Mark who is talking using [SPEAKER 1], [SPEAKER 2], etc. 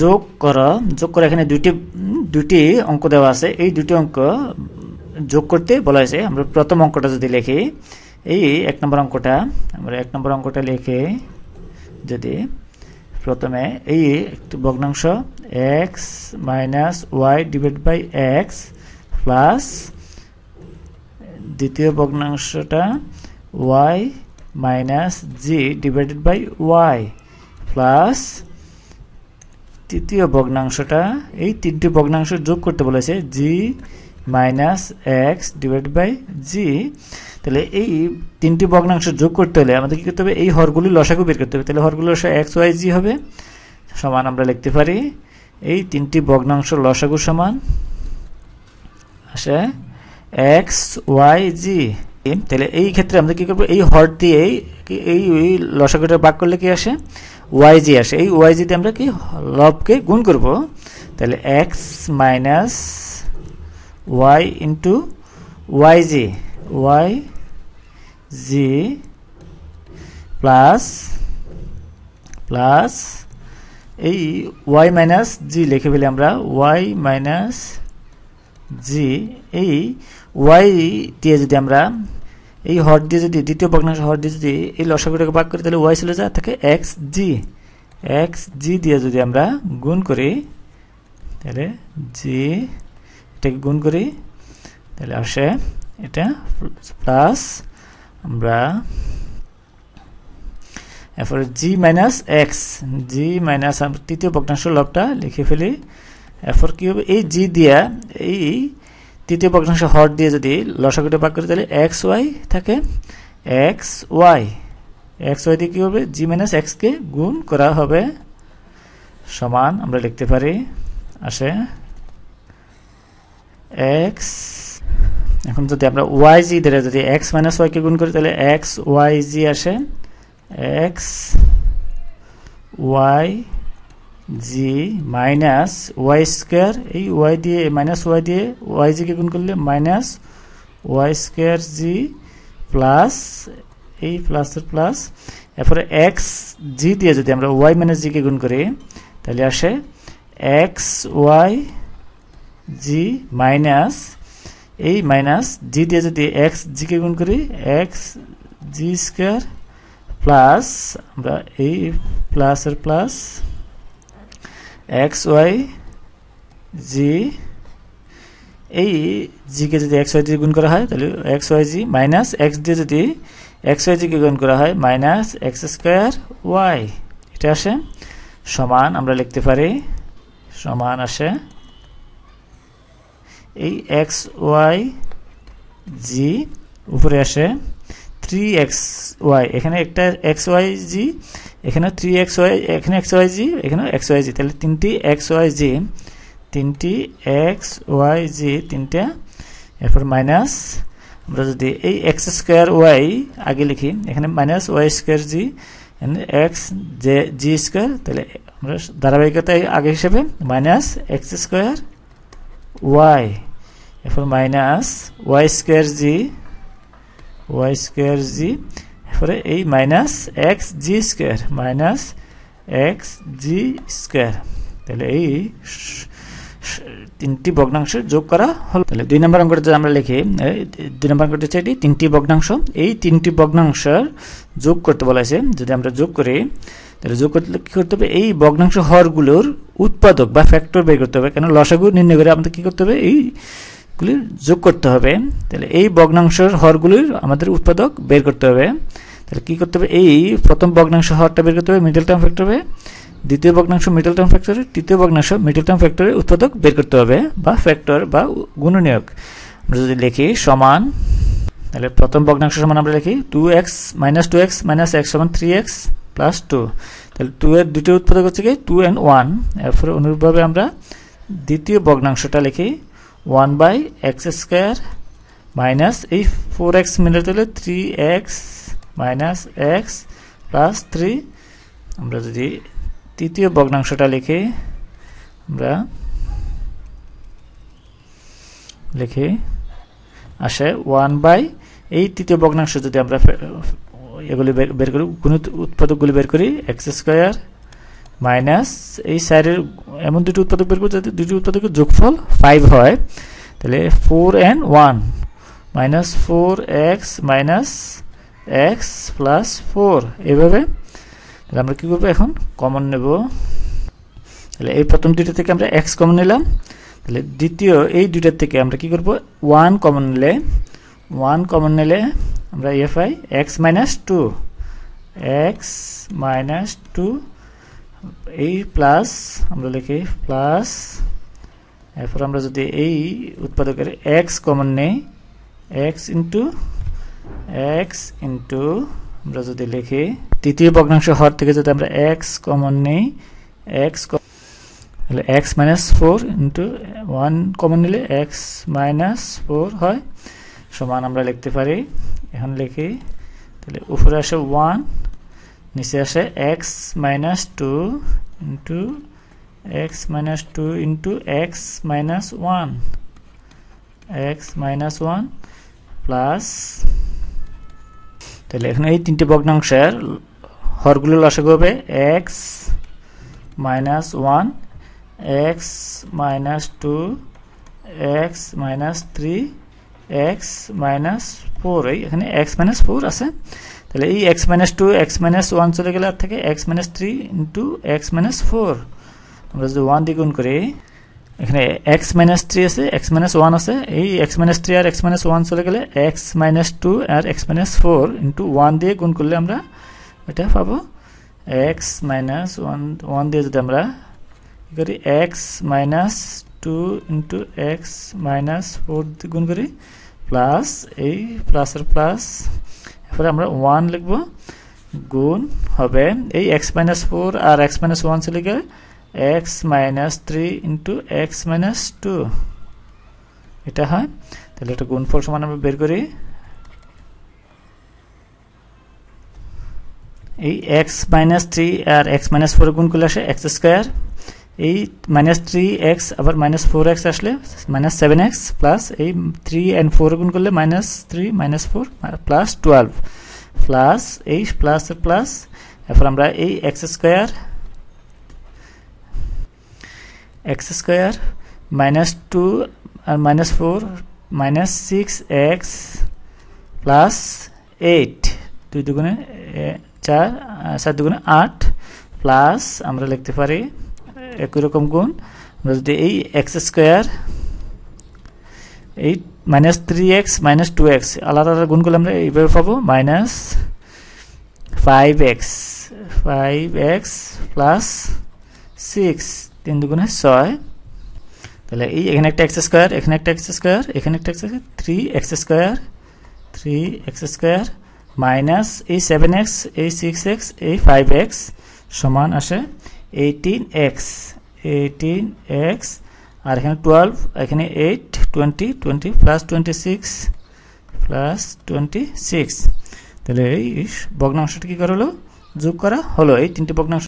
[SPEAKER 1] যোগ কর যোগ করে এখানে দুইটি দুটি অঙ্ক দেওয়া আছে এই দুটি অঙ্ক যোগ করতে বলা হয়েছে আমরা প্রথম অঙ্কটা যদি লিখি এই এক নম্বর অঙ্কটা আমরা এক নম্বর অঙ্কটা লিখে যদি প্রথমে এই একটু ভগ্নাংশ X minus Y divide by X plus দ্বিতীয় ভগ্নাংশটা Y minus Z divided by Y plus তৃতীয় ভগ্নাংশটা এই তিনটি ভগ্নাংশ যোগ করতে বলেছে Z minus X divide by Z তাহলে এই তিনটি ভগ্নাংশ যোগ করতে হলে আমাদের কী করতে হবে এই হরগুলি লসাকু বের করতে হবে তাহলে হরগুলি লসা এক্স ওয়াই জি হবে সমান আমরা লিখতে পারি এই তিনটি ভগ্নাংশ লসাগু সমান আসে এক্স ওয়াই জি তাহলে এই ক্ষেত্রে আমরা কি করবো এই হট দিয়ে এই এই লসাগুটা বাক করলে কি আসে ওয়াই জি আসে এই দিয়ে আমরা কি লবকে গুণ করব তাহলে X minus Y into Z Y Z plus plus এই ওয়াই মাইনাস জি লিখে ফেলি আমরা ওয়াই মাইনাস জি এই ওয়াই দিয়ে যদি আমরা এই হর দিয়ে যদি দ্বিতীয় ভগ্নাংশ হর দিয়ে যদি এই লসাগুটাকে ভাগ করি তাহলে ওয়াই চলে যায় থাকে এক্স জি এক্স জি দিয়ে যদি আমরা গুণ করি তাহলে জি এটাকে গুণ করি তাহলে আসে এটা প্লাস আমরা এরপরে Z minus X Z minus তৃতীয় ভগ্নাংশ লবটা লিখে ফেলি এরপর কী হবে এই জি দিয়া এই তৃতীয় পাকাংশ হট দিয়ে যদি লসাগুটা পাক করি তাহলে এক্স ওয়াই থাকে এক্স ওয়াই এক্স ওয়াই দিয়ে কী হবে জি মাইনাস এক্সকে গুণ করা হবে সমান আমরা লিখতে পারি আসে এক্স এখন যদি আমরা ওয়াই জি ধরে যদি এক্স মাইনাস ওয়াইকে গুণ করি তাহলে এক্স ওয়াই জি আসে X Y Z minus Y square এই ওয়াই দিয়ে মাইনাস ওয়াই দিয়ে ওয়াই জিকে গুণ করলে minus Y square Z plus এই প্লাসের প্লাস এরপরে এক্স জি দিয়ে যদি আমরা ওয়াই মাইনাস জিকে গুণ করি তাহলে আসে এক্স ওয়াই জি মাইনাস এই মাইনাস জি দিয়ে যদি এক্স জিকে গুণ করি এক্স জি স্কোয়ার প্লাস আমরা এই প্লাসের প্লাস এক্স ওয়াই জি এই জিকে যদি এক্স ওয়াই দিয়ে গুণ করা হয় তাহলে X Y Z minus X দিয়ে যদি এক্স ওয়াই জিকে গুণ করা হয় মাইনাস এক্স স্কোয়ার ওয়াই এটা আসে সমান আমরা লিখতে পারি সমান আসে এই এক্স ওয়াই জি উপরে আসে থ্রি এক্স ওয়াই এখানে একটা এক্স ওয়াই জি এখানে থ্রি এক্স ওয়াই এখানে এক্স ওয়াই জি এখানে এক্স ওয়াই জি তাহলে তিনটি এক্স ওয়াই জি তিনটি এক্স ওয়াই জি তিনটা এরপর মাইনাস আমরা যদি এই এক্স স্কোয়ার ওয়াই আগে লিখি এখানে minus Y square Z X J Z square তাহলে আমরা ধারাবাহিকতায় আগে হিসেবে মাইনাস এক্স স্কোয়ার ওয়াই এরপর minus Y square Z Y square Z এরপরে এই minus X Z square minus X Z square তাহলে এই তিনটি ভগ্নাংশ যোগ করা হলো তাহলে দুই নম্বর যদি আমরা লিখি দুই নম্বর অঙ্কটা হচ্ছে এটি তিনটি ভগ্নাংশ এই তিনটি ভগ্নাংশের যোগ করতে বলা হয়েছে যদি আমরা যোগ করি তাহলে যোগ করতে কী করতে হবে এই ভগ্নাংশ হরগুলোর উৎপাদক বা ফ্যাক্টর বের করতে হবে কেন লসাগু নির্ণয় করে আমাদের কী করতে হবে এই গুলির যোগ করতে হবে তাহলে এই ভগ্নাংশের হরগুলির আমাদের উৎপাদক বের করতে হবে তাহলে কী করতে হবে এই প্রথম ভগ্নাংশ হরটা বের করতে হবে মিডল টার্ম ফ্যাক্টর হবে দ্বিতীয় ভগ্নাংশ মিডল টার্ম ফ্যাক্টরে তৃতীয় ভগ্নাংশ মিডল টার্ম ফ্যাক্টরে উৎপাদক বের করতে হবে বা ফ্যাক্টর বা গুণনীয়ক আমরা যদি লিখি সমান তাহলে প্রথম ভগ্নাংশ সমান আমরা লিখি two X minus two X minus X সমান থ্রি এক্স প্লাস টু তাহলে টু এর দুটো উৎপাদক হচ্ছে কি টু অ্যান্ড ওয়ান এরপরে অনুরূপভাবে আমরা দ্বিতীয় ভগ্নাংশটা লিখি one by X square minus এই ফোর এক্স মিলে তাহলে three X minus X plus three আমরা যদি তৃতীয় ভগ্নাংশটা লিখি আমরা লিখি আসে ওয়ান বাই এই তৃতীয় ভগ্নাংশ যদি আমরা এগুলি বের করি গুণিত উৎপাদকগুলি বের করি এক্স স্কোয়ার মাইনাস এই সাইডের এমন দুটি উৎপাদক বের করবো যাতে দুটি উৎপাদকের যোগফল ফাইভ হয় তাহলে four and one minus four X minus X plus four এইভাবে তাহলে আমরা কী করবো এখন কমন নেব তাহলে এই প্রথম দুইটা থেকে আমরা এক্স কমন নিলাম তাহলে দ্বিতীয় এই দুইটার থেকে আমরা কি করবো ওয়ান কমন নিলে ওয়ান কমন নিলে আমরা F I X minus two X minus two এই প্লাস আমরা লিখি প্লাস এরপর আমরা যদি এই উৎপাদকের এক্স কমন নেই এক্স ইন্টু এক্স ইন্টু আমরা যদি লিখি তৃতীয় ভগ্নাংশ হর থেকে যদি আমরা এক্স কমন নেই এক্স তাহলে X minus four into one common নিলে এক্স মাইনাস ফোর হয় সমান আমরা লিখতে পারি এখন লিখি তাহলে উপরে আসে ওয়ান নিচে আসে X minus two into X minus two into X minus one X minus one plus তাহলে এখানে এই তিনটি ভগ্নাংশের হরগুলো লসে হবে X minus one X minus two X minus three X minus four এই এখানে এক্স মাইনাস ফোর আছে তাহলে এই X minus two X minus one চলে গেলে আর থেকে X minus three into X minus four আমরা যদি ওয়ান দিয়ে গুণ করি এখানে এক্স মাইনাস থ্রি আছে এক্স মাইনাস ওয়ান আছে এই এক্স মাইনাস থ্রি আর এক্স মাইনাস ওয়ান চলে গেলে এক্স মাইনাস টু আর X minus four into one দিয়ে গুণ করলে আমরা এটা পাবো এক্স মাইনাস ওয়ান ওয়ান দিয়ে যদি আমরা করি X minus two into X minus four গুণ করি প্লাস এই প্লাসের প্লাস এরপরে আমরা ওয়ান লিখব গুণ হবে এই এক্স মাইনাস ফোর আর এক্স মাইনাস ওয়ান চলে গেলে X minus three into X minus two এটা হয় তাহলে এটা গুণফল সমান আমরা বের করি এই এক্স মাইনাস থ্রি আর এক্স মাইনাস ফোর গুণ করলে আসে এক্স স্কোয়ার এই মাইনাস থ্রি এক্স আবার মাইনাস ফোর এক্স আসলে মাইনাস সেভেন এক্স প্লাস এই থ্রি অ্যান্ড ফোর গুণ করলে minus three minus four plus twelve plus এই প্লাস প্লাস এরপর আমরা এই X square X square minus two আর minus four minus six X plus eight দুই দুগুণে চার চার দুগুণে আট প্লাস আমরা লিখতে পারি একই রকম গুণ যদি এই এক্স স্কোয়ার এই minus three X minus two X আলাদা আলাদা গুণ করলে আমরা এইভাবে পাবো minus five X five X plus six তিন দুগুণে ছয় তাহলে এই এখানে একটা এক্স স্কোয়ার এখানে একটা এক্স স্কোয়ার এখানে একটা X three X square three X square minus এই সেভেন এক্স এই সিক্স এক্স এই ফাইভ এক্স সমান আসে এইটিন এক্স এইটিন এক্স আর এখানে টুয়েলভ এখানে eight twenty twenty plus twenty six plus twenty six তাহলে এই ভগ্নাংশটি কী করা হলো যোগ করা হলো এই তিনটি ভগ্নাংশ